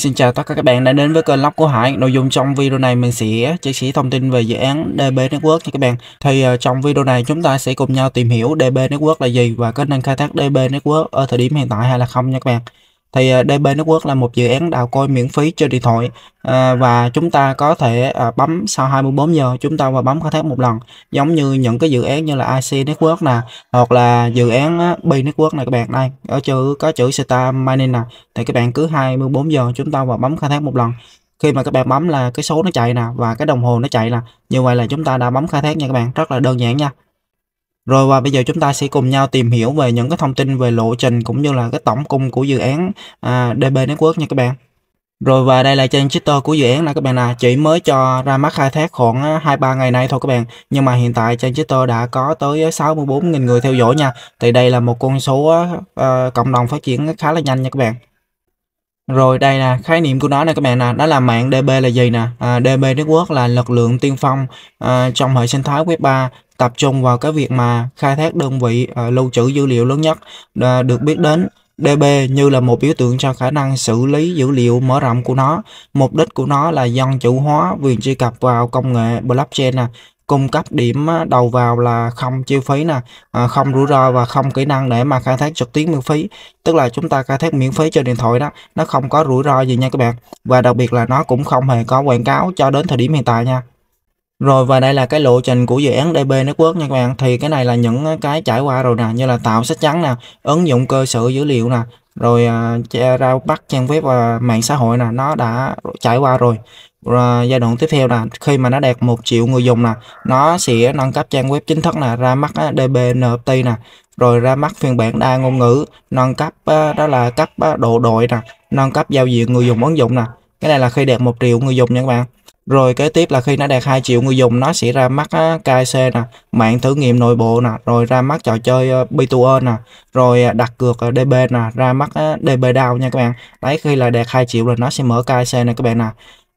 Xin chào tất cả các bạn đã đến với kênh Lóc của Hải. Nội dung trong video này mình sẽ chia sẻ thông tin về dự án DB Network cho các bạn. Thì uh, trong video này chúng ta sẽ cùng nhau tìm hiểu DB Network là gì và có nên khai thác DB Network ở thời điểm hiện tại hay là không nha các bạn thì ờ, DB Network là một dự án đào côi miễn phí trên điện thoại à, và chúng ta có thể à, bấm sau 24 giờ chúng ta vào bấm khai thác một lần giống như những cái dự án như là IC Network nè hoặc là dự án B Network này các bạn đây ở chữ có chữ Star Mining nè thì các bạn cứ 24 giờ chúng ta vào bấm khai thác một lần khi mà các bạn bấm là cái số nó chạy nè và cái đồng hồ nó chạy nè như vậy là chúng ta đã bấm khai thác nha các bạn rất là đơn giản nha rồi và bây giờ chúng ta sẽ cùng nhau tìm hiểu về những cái thông tin về lộ trình cũng như là cái tổng cung của dự án à, DB Network nha các bạn. Rồi và đây là trang Twitter của dự án nè các bạn à, chỉ mới cho ra mắt khai thác khoảng 2-3 à, ngày nay thôi các bạn. Nhưng mà hiện tại trang Twitter đã có tới 64.000 người theo dõi nha. Thì đây là một con số à, à cộng đồng phát triển khá là nhanh nha các bạn. Rồi đây là khái niệm của nó nè các bạn nè, đó là mạng DB là gì nè? À, DB Network là lực lượng tiên phong à, trong hệ sinh thái Web 3 tập trung vào cái việc mà khai thác đơn vị à, lưu trữ dữ liệu lớn nhất à, được biết đến DB như là một biểu tượng cho khả năng xử lý dữ liệu mở rộng của nó. Mục đích của nó là dân chủ hóa quyền truy cập vào công nghệ blockchain nè, cung cấp điểm đầu vào là không chi phí nè à, không rủi ro và không kỹ năng để mà khai thác trực tuyến miễn phí tức là chúng ta khai thác miễn phí trên điện thoại đó nó không có rủi ro gì nha các bạn và đặc biệt là nó cũng không hề có quảng cáo cho đến thời điểm hiện tại nha rồi và đây là cái lộ trình của dự án DB Network nha các bạn Thì cái này là những cái trải qua rồi nè Như là tạo sách trắng nè Ứng dụng cơ sở dữ liệu nè rồi à, ra bắt trang web và mạng xã hội là nó đã trải qua rồi và giai đoạn tiếp theo là khi mà nó đạt một triệu người dùng là nó sẽ nâng cấp trang web chính thức là ra mắt DBNT nè rồi ra mắt phiên bản đa ngôn ngữ nâng cấp đó là cấp độ đội nè nâng cấp giao diện người dùng ứng dụng nè cái này là khi đạt một triệu người dùng nha các bạn rồi kế tiếp là khi nó đạt 2 triệu người dùng nó sẽ ra mắt KC nè, mạng thử nghiệm nội bộ nè, rồi ra mắt trò chơi B2E ờ, nè, rồi ờ, đặt cược DB ờ, nè, ra mắt DB DAO nha các bạn. Đấy khi là đạt 2 triệu là nó sẽ mở KC nè các bạn nè.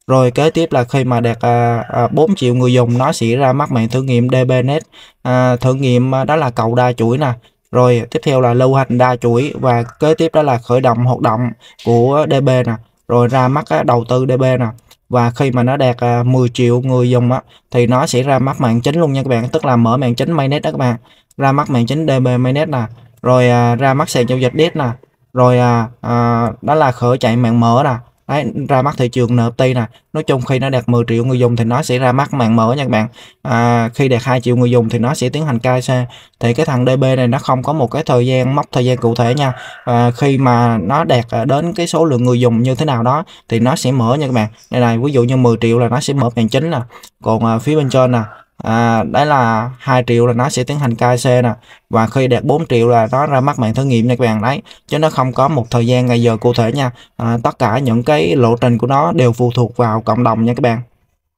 Rồi kế tiếp là khi mà đạt à, 4 triệu người dùng nó sẽ ra mắt mạng thử nghiệm DBNet, thử nghiệm đó là cầu đa chuỗi nè. Rồi tiếp theo là lưu hành đa chuỗi và kế tiếp đó là khởi động hoạt động của DB nè, rồi ra mắt đầu tư DB nè và khi mà nó đạt 10 à, triệu người dùng á thì nó sẽ ra mắt mạng chính luôn nha các bạn tức là mở mạng chính mainnet đó các bạn ra mắt mạng chính DB mainnet nè rồi à, ra mắt sàn giao dịch DEX nè rồi à, à, đó là khởi chạy mạng mở nè Đấy, ra mắt thị trường NFT nè nói chung khi nó đạt 10 triệu người dùng thì nó sẽ ra mắt mạng mở nha các bạn à, khi đạt 2 triệu người dùng thì nó sẽ tiến hành cai xe thì cái thằng DB này nó không có một cái thời gian mốc thời gian cụ thể nha à, khi mà nó đạt à, đến cái số lượng người dùng như thế nào đó thì nó sẽ mở nha các bạn đây này ví dụ như 10 triệu là nó sẽ mở mạng chính nè còn à, phía bên trên nè à, đấy là 2 triệu là nó sẽ tiến hành KC nè và khi đạt 4 triệu là nó ra mắt mạng thử nghiệm nha các bạn đấy chứ nó không có một thời gian ngày giờ cụ thể nha à, tất cả những cái lộ trình của nó đều phụ thuộc vào cộng đồng nha các bạn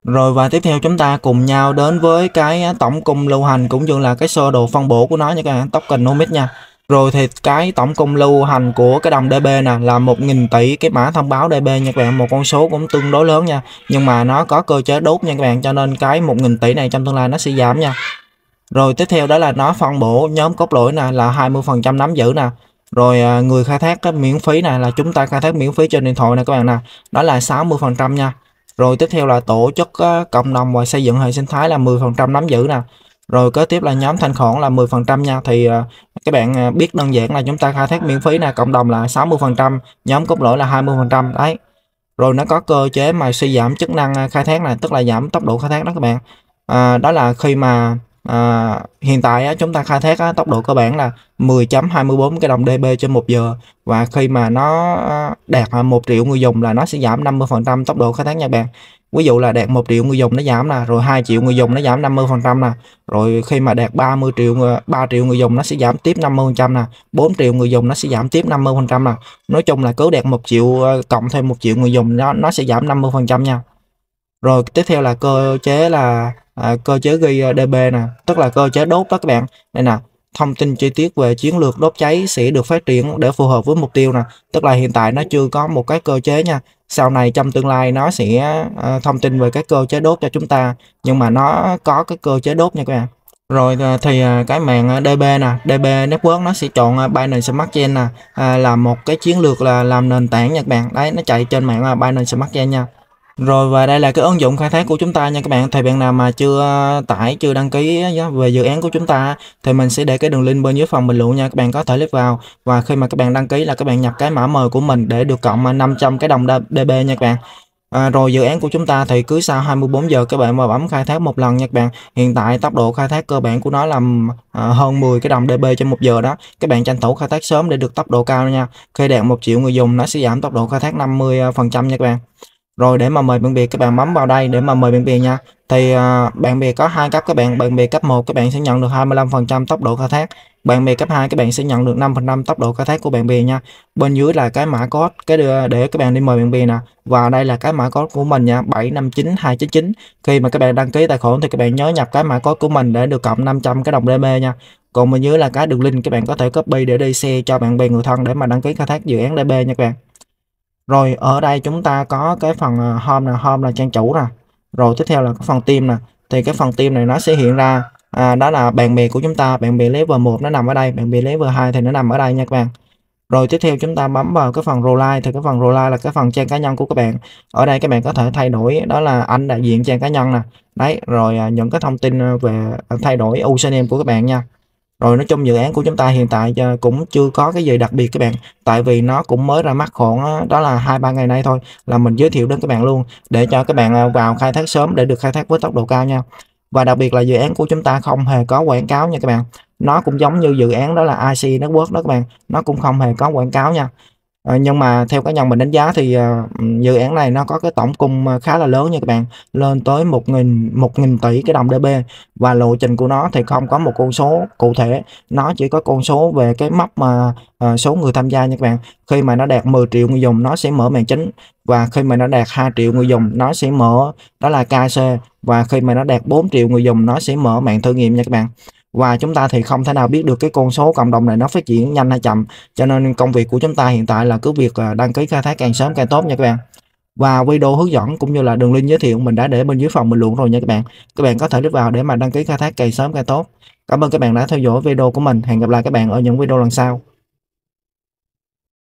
rồi và tiếp theo chúng ta cùng nhau đến với cái tổng cung lưu hành cũng như là cái sơ đồ phân bổ của nó nha các bạn token Omic nha rồi thì cái tổng công lưu hành của cái đồng DB nè là 1.000 tỷ cái mã thông báo DB nha các bạn một con số cũng tương đối lớn nha nhưng mà nó có cơ chế đốt nha các bạn cho nên cái 1.000 tỷ này trong tương lai nó sẽ giảm nha rồi tiếp theo đó là nó phân bổ nhóm cốt lỗi nè là 20% nắm giữ nè rồi à, người khai thác cái miễn phí nè là chúng ta khai thác miễn phí trên điện thoại nè các bạn nè đó là 60% nha rồi tiếp theo là tổ chức cộng đồng và xây dựng hệ sinh thái là 10% nắm giữ nè rồi kế tiếp là nhóm thanh khoản là 10% nha thì à, các bạn à, biết đơn giản là chúng ta khai thác miễn phí là cộng đồng là 60% nhóm cốt lỗi là 20% đấy rồi nó có cơ chế mà suy giảm chức năng à, khai thác này tức là giảm tốc độ khai thác đó các bạn à, đó là khi mà à, hiện tại á, chúng ta khai thác á, tốc độ cơ bản là 10.24 cái đồng dB trên 1 giờ và khi mà nó đạt 1 triệu người dùng là nó sẽ giảm 50% tốc độ khai thác nha bạn ví dụ là đạt 1 triệu người dùng nó giảm nè rồi 2 triệu người dùng nó giảm 50 phần trăm nè rồi khi mà đạt 30 triệu 3 ờ, triệu người dùng nó sẽ giảm tiếp 50 phần trăm nè 4 triệu người dùng nó sẽ giảm tiếp 50 phần trăm nè nói chung là cứ đạt 1 triệu ờ, cộng thêm 1 triệu người dùng nó nó sẽ giảm 50 phần trăm nha rồi tiếp theo là cơ chế là à, cơ chế ghi DB ờ, nè tức là cơ chế đốt đó các bạn đây nè thông tin chi tiết về chiến lược đốt cháy sẽ được phát triển để phù hợp với mục tiêu nè tức là hiện tại nó chưa có một cái cơ chế nha sau này trong tương lai nó sẽ uh, thông tin về cái cơ chế đốt cho chúng ta nhưng mà nó có cái cơ chế đốt nha các bạn rồi ờ, thì ờ, cái mạng DB nè, DB Network nó sẽ chọn Binance Smart Chain nè, là một cái chiến lược là làm nền tảng nha các bạn. Đấy nó chạy trên mạng Binance Smart Chain nha. Rồi và đây là cái ứng dụng khai thác của chúng ta nha các bạn. Thì bạn nào mà chưa ờ, tải, chưa đăng ký về dự án của chúng ta thì mình sẽ để cái đường link bên dưới phần bình luận nha. Các bạn có thể click vào và khi mà các bạn đăng ký là các bạn nhập cái mã mời của mình để được cộng 500 cái đồng DB nha các bạn. À, rồi dự án của chúng ta thì cứ sau 24 giờ các bạn mà bấm khai thác một lần nha các bạn. Hiện tại tốc độ khai thác cơ bản của nó là à, hơn 10 cái đồng dB trên một giờ đó. Các bạn tranh thủ khai thác sớm để được tốc độ cao nha. Khi đạt 1 triệu người dùng nó sẽ giảm tốc độ khai thác 50% nha các bạn rồi để mà mời bạn bè các bạn bấm vào đây để mà mời bạn bè nha thì à, bạn bè có hai cấp các bạn bạn bè cấp 1 các bạn sẽ nhận được 25% tốc độ khai thác bạn bè cấp 2 các bạn sẽ nhận được 5% tốc độ khai thác của bạn bè nha bên dưới là cái mã code cái để, để các bạn đi mời bạn bè nè và đây là cái mã code của mình nha 759299 khi mà các bạn đăng ký tài khoản thì các bạn nhớ nhập cái mã code của mình để được cộng 500 cái đồng DB nha còn bên dưới là cái đường link các bạn có thể copy để đi xe cho bạn bè người thân để mà đăng ký khai thác dự án DB nha các bạn rồi ở đây chúng ta có cái phần home là home là trang chủ nè. Rồi tiếp theo là cái phần team nè. Thì cái phần team này nó sẽ hiện ra à, đó là bạn bè của chúng ta, bạn bè level 1 nó nằm ở đây, bạn bè level 2 thì nó nằm ở đây nha các bạn. Rồi tiếp theo chúng ta bấm vào cái phần role thì cái phần role là cái phần trang cá nhân của các bạn. Ở đây các bạn có thể thay đổi đó là anh đại diện trang cá nhân nè. Đấy, rồi à, những cái thông tin à, về à, thay đổi username của các bạn nha rồi nói chung dự án của chúng ta hiện tại cũng chưa có cái gì đặc biệt các bạn tại vì nó cũng mới ra mắt khoảng đó, là hai ba ngày nay thôi là mình giới thiệu đến các bạn luôn để cho các bạn à, vào khai thác sớm để được khai thác với tốc độ cao nha và đặc biệt là dự án của chúng ta không hề có quảng cáo nha các bạn nó cũng giống như dự án đó là IC Network đó các bạn nó cũng không hề có quảng cáo nha Ờ, nhưng mà theo cá nhân mình đánh giá thì ờ, dự án này nó có cái tổng cung ờ, khá là lớn nha các bạn lên tới 1.000 một nghìn tỷ cái đồng DB và lộ trình của nó thì không có một con số cụ thể nó chỉ có con số về cái mốc mà số người tham gia nha các bạn khi mà nó đạt 10 triệu người dùng nó sẽ mở màn chính và khi mà nó đạt 2 triệu người dùng nó sẽ mở đó là KC và khi mà nó đạt 4 triệu người dùng nó sẽ mở mạng thử nghiệm nha các bạn và chúng ta thì không thể nào biết được cái con số cộng đồng này nó phát triển nhanh hay chậm cho nên công việc của chúng ta hiện tại là cứ việc à, đăng ký khai thác càng sớm càng tốt nha các bạn và video hướng dẫn cũng như là đường link giới thiệu mình đã để bên dưới phòng bình luận rồi nha các bạn các bạn có thể click vào để mà đăng ký khai thác càng sớm càng tốt cảm ơn các bạn đã theo dõi video của mình hẹn gặp lại các bạn ở những video lần sau